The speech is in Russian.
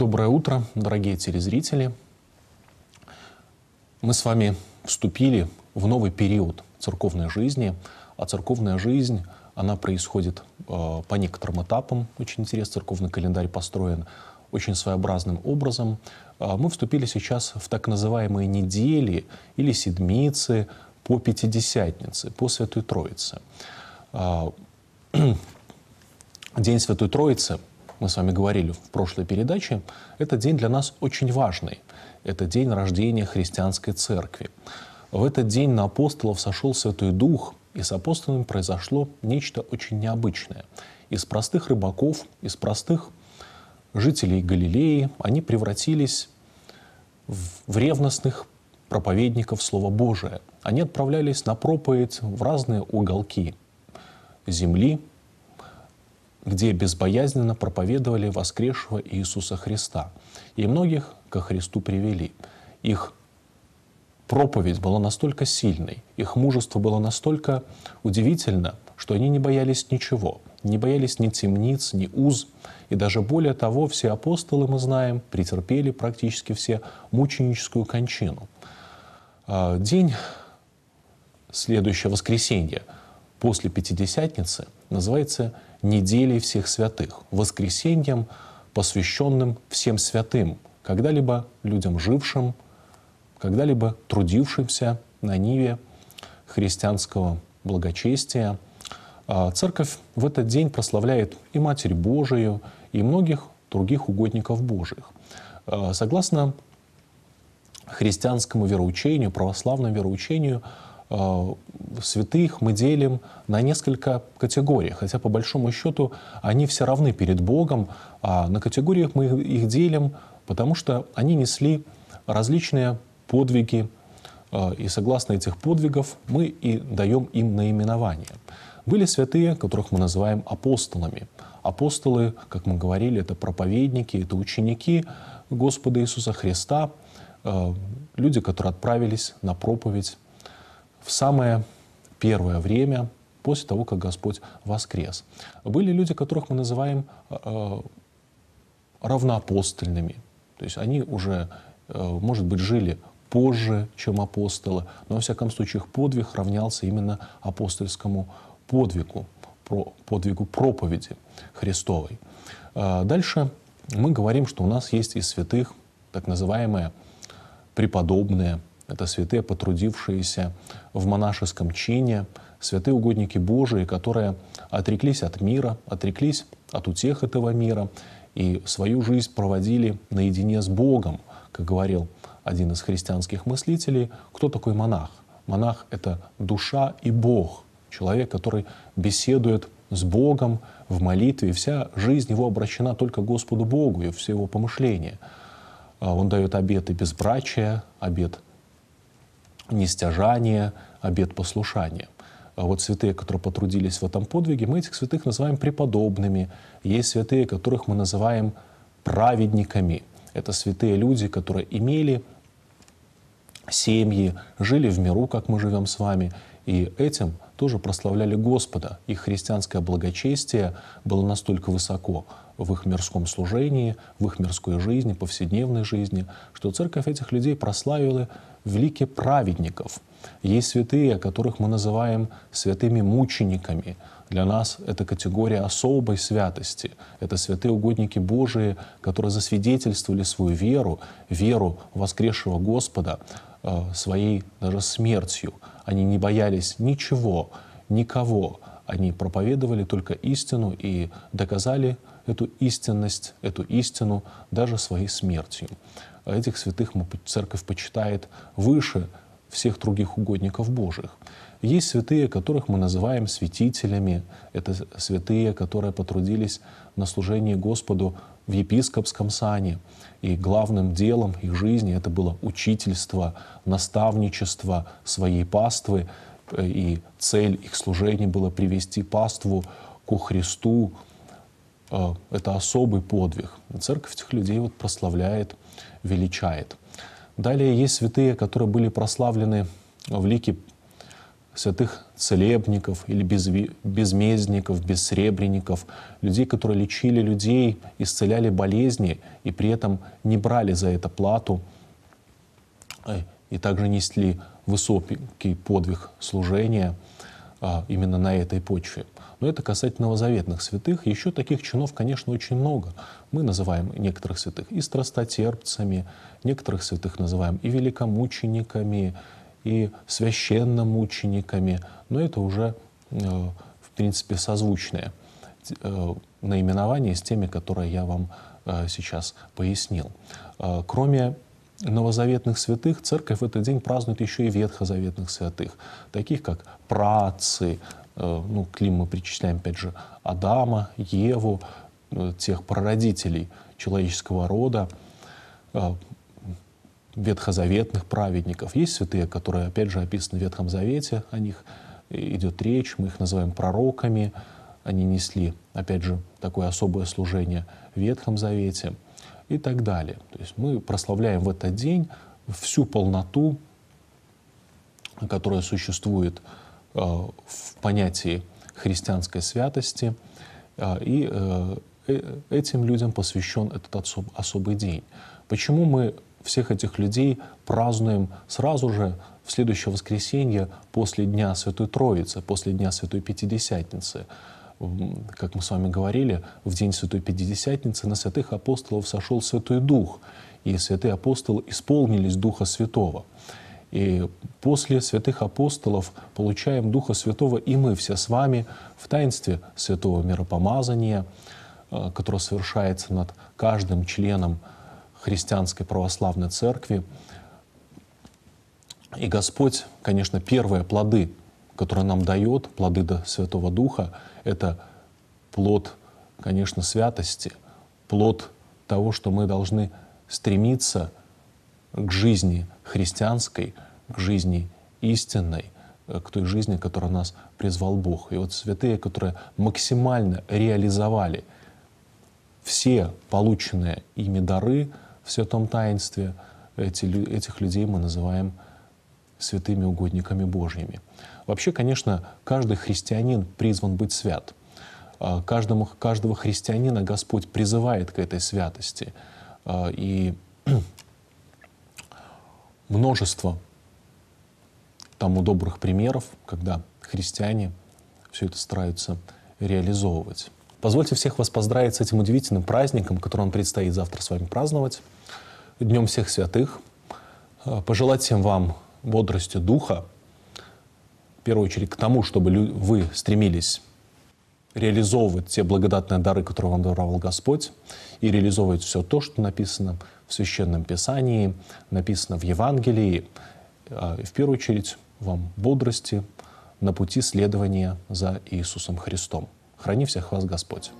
Доброе утро, дорогие телезрители. Мы с вами вступили в новый период церковной жизни, а церковная жизнь, она происходит э, по некоторым этапам. Очень интересно, церковный календарь построен очень своеобразным образом. А мы вступили сейчас в так называемые недели или седмицы по Пятидесятнице, по Святой Троице. А, День Святой Троицы – мы с вами говорили в прошлой передаче, этот день для нас очень важный. Это день рождения христианской церкви. В этот день на апостолов сошел Святой Дух, и с апостолами произошло нечто очень необычное. Из простых рыбаков, из простых жителей Галилеи они превратились в ревностных проповедников Слова Божия. Они отправлялись на проповедь в разные уголки земли, где безбоязненно проповедовали воскресшего Иисуса Христа. И многих ко Христу привели. Их проповедь была настолько сильной, их мужество было настолько удивительно, что они не боялись ничего, не боялись ни темниц, ни уз. И даже более того, все апостолы, мы знаем, претерпели практически все мученическую кончину. А, день следующее воскресенье после Пятидесятницы называется недели всех святых, воскресеньем, посвященным всем святым, когда-либо людям жившим, когда-либо трудившимся на ниве христианского благочестия. А, церковь в этот день прославляет и Матерь Божию, и многих других угодников Божьих. А, согласно христианскому вероучению, православному вероучению – Э, святых мы делим на несколько категорий, хотя по большому счету они все равны перед Богом, а на категориях мы их делим, потому что они несли различные подвиги, э, и согласно этих подвигов мы и даем им наименование. Были святые, которых мы называем апостолами. Апостолы, как мы говорили, это проповедники, это ученики Господа Иисуса Христа, э, люди, которые отправились на проповедь в самое первое время после того, как Господь воскрес. Были люди, которых мы называем э, э, равноапостольными. То есть они уже, э, может быть, жили позже, чем апостолы, но, во всяком случае, их подвиг равнялся именно апостольскому подвигу, про, подвигу проповеди Христовой. Э, дальше мы говорим, что у нас есть из святых так называемые преподобные – это святые, потрудившиеся в монашеском чине, святые угодники Божии, которые отреклись от мира, отреклись от утех этого мира и свою жизнь проводили наедине с Богом, как говорил один из христианских мыслителей, кто такой монах? Монах — это душа и Бог, человек, который беседует с Богом в молитве, вся жизнь его обращена только Господу Богу и все его помышления. А он дает обеты безбрачия, обет нестяжание, обет послушания. А вот святые, которые потрудились в этом подвиге, мы этих святых называем преподобными. Есть святые, которых мы называем праведниками. Это святые люди, которые имели семьи, жили в миру, как мы живем с вами, и этим тоже прославляли Господа. Их христианское благочестие было настолько высоко в их мирском служении, в их мирской жизни, повседневной жизни, что церковь этих людей прославила в лике праведников. Есть святые, которых мы называем святыми мучениками. Для нас это категория особой святости. Это святые угодники Божии, которые засвидетельствовали свою веру, веру воскресшего Господа э, своей даже смертью. Они не боялись ничего, никого. Они проповедовали только истину и доказали эту истинность, эту истину даже своей смертью этих святых церковь почитает выше всех других угодников Божьих. Есть святые, которых мы называем святителями. Это святые, которые потрудились на служении Господу в епископском сане. И главным делом их жизни это было учительство, наставничество своей паствы. Э, и цель их служения была привести паству ко Христу, а, это особый подвиг. Церковь этих людей вот прославляет, величает. Далее есть святые, которые были прославлены в лике святых целебников или безмездников, бессребренников, людей, которые лечили людей, исцеляли болезни и при этом не брали за это плату э, и также несли высокий подвиг служения а, именно на этой почве. Но это касательно новозаветных святых. Еще таких чинов, конечно, очень много. Мы называем некоторых святых и страстотерпцами, некоторых святых называем и великомучениками, и священномучениками. Но это уже, э, в принципе, созвучное э, наименование с теми, которые я вам э, сейчас пояснил. Кроме новозаветных святых, церковь в этот день празднует еще и ветхозаветных святых, таких как працы, Э, ну, к Лим мы причисляем, опять же, Адама, Еву, э, тех прародителей человеческого рода, э, ветхозаветных праведников. Есть святые, которые, опять же, описаны в Ветхом Завете, о них идет речь, мы их называем пророками, они несли, опять же, такое особое служение в Ветхом Завете и так далее. То есть мы прославляем в этот день всю полноту, которая существует в Э, в понятии христианской святости, э, и э, этим людям посвящен этот особ, особый день. Почему мы всех этих людей празднуем сразу же в следующее воскресенье после Дня Святой Троицы, после Дня Святой Пятидесятницы? Как мы с вами говорили, в День Святой Пятидесятницы на святых апостолов сошел Святой Дух, и святые апостолы исполнились Духа Святого. И после святых апостолов получаем Духа Святого и мы все с вами в таинстве святого миропомазания, э, которое совершается над каждым членом христианской православной церкви. И Господь, конечно, первые плоды, которые нам дает, плоды до Святого Духа, это плод, конечно, святости, плод того, что мы должны стремиться – к жизни христианской, к жизни истинной, э, к той жизни, которую нас призвал Бог. И вот святые, которые максимально реализовали все полученные ими дары в святом таинстве, эти, этих людей мы называем святыми угодниками Божьими. Вообще, конечно, каждый христианин призван быть свят. А, каждому, каждого христианина Господь призывает к этой святости. А, и множество тому добрых примеров, когда христиане все это стараются реализовывать. Позвольте всех вас поздравить с этим удивительным праздником, который нам предстоит завтра с вами праздновать, Днем всех святых. Э, пожелать всем вам бодрости духа, в первую очередь к тому, чтобы вы стремились реализовывать те благодатные дары, которые вам даровал Господь, и реализовывать все то, что написано в Священном Писании, написано в Евангелии. А, в первую очередь вам бодрости на пути следования за Иисусом Христом. Храни всех вас Господь!